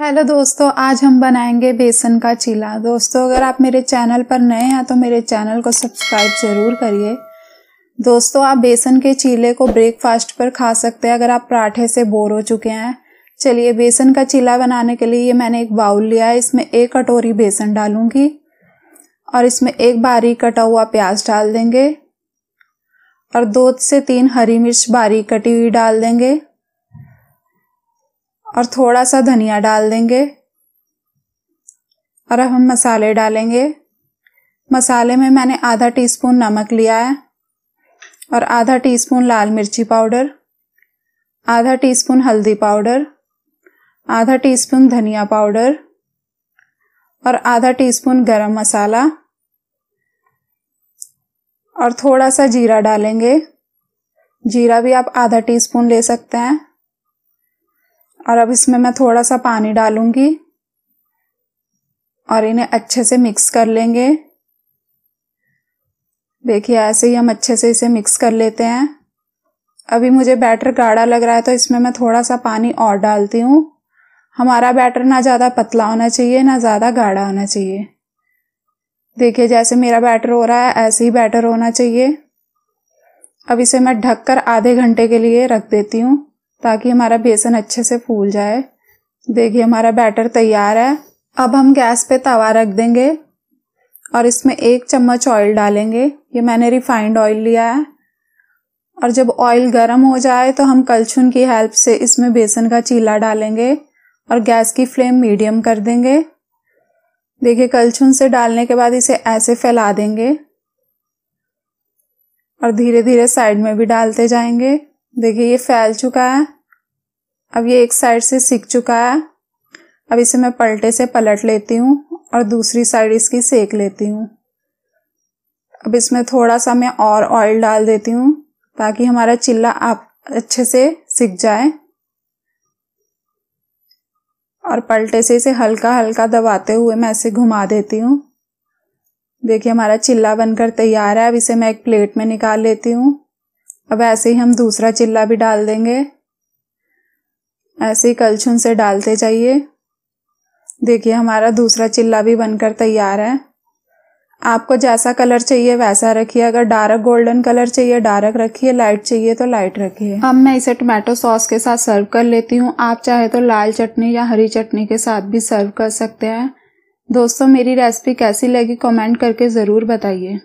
hello दोस्तों आज हम बनाएंगे बेसन का चीला दोस्तों अगर आप मेरे चैनल पर नए हैं तो मेरे चैनल को सब्सक्राइब ज़रूर करिए दोस्तों आप बेसन के चीले को ब्रेकफास्ट पर खा सकते हैं अगर आप पराठे से बोर हो चुके हैं चलिए बेसन का चीला बनाने के लिए ये मैंने एक बाउल लिया है इसमें एक कटोरी बेसन डालूंगी और इसमें एक बारीक कटा हुआ प्याज डाल देंगे और दो से तीन हरी मिर्च बारीक कटी हुई डाल देंगे और थोड़ा सा धनिया डाल देंगे और अब हम मसाले डालेंगे मसाले में मैंने आधा टीस्पून नमक लिया है और आधा टीस्पून लाल मिर्ची पाउडर आधा टीस्पून हल्दी पाउडर आधा टीस्पून धनिया पाउडर और आधा टीस्पून गरम मसाला और थोड़ा सा जीरा डालेंगे जीरा भी आप आधा टीस्पून ले सकते हैं और अब इसमें मैं थोड़ा सा पानी डालूंगी और इन्हें अच्छे से मिक्स कर लेंगे देखिए ऐसे ही हम अच्छे से इसे मिक्स कर लेते हैं अभी मुझे बैटर गाढ़ा लग रहा है तो इसमें मैं थोड़ा सा पानी और डालती हूँ हमारा बैटर ना ज़्यादा पतला होना चाहिए ना ज़्यादा गाढ़ा होना चाहिए देखिए जैसे मेरा बैटर हो रहा है ऐसे ही बैटर होना चाहिए अब इसे मैं ढककर आधे घंटे के लिए रख देती हूँ ताकि हमारा बेसन अच्छे से फूल जाए देखिए हमारा बैटर तैयार है अब हम गैस पे तवा रख देंगे और इसमें एक चम्मच ऑयल डालेंगे ये मैंने रिफाइंड ऑयल लिया है और जब ऑयल गर्म हो जाए तो हम कलछुन की हेल्प से इसमें बेसन का चीला डालेंगे और गैस की फ्लेम मीडियम कर देंगे देखिए कलछुन से डालने के बाद इसे ऐसे फैला देंगे और धीरे धीरे साइड में भी डालते जाएंगे देखिए ये फैल चुका है अब ये एक साइड से सीख चुका है अब इसे मैं पलटे से पलट लेती हूँ और दूसरी साइड इसकी सेक लेती हूँ अब इसमें थोड़ा सा मैं और ऑयल डाल देती हूँ ताकि हमारा चिल्ला आप अच्छे से सीख जाए और पलटे से इसे हल्का हल्का दबाते हुए मैं इसे घुमा देती हूँ देखिए हमारा चिल्ला बनकर तैयार है अब इसे मैं एक प्लेट में निकाल लेती हूँ अब ऐसे ही हम दूसरा चिल्ला भी डाल देंगे ऐसे ही कलछुन से डालते जाइए देखिए हमारा दूसरा चिल्ला भी बनकर तैयार है आपको जैसा कलर चाहिए वैसा रखिए अगर डार्क गोल्डन कलर चाहिए डार्क रखिए लाइट चाहिए तो लाइट रखिए अब मैं इसे टमाटो सॉस के साथ सर्व कर लेती हूँ आप चाहे तो लाल चटनी या हरी चटनी के साथ भी सर्व कर सकते हैं दोस्तों मेरी रेसिपी कैसी लगी कमेंट करके ज़रूर बताइए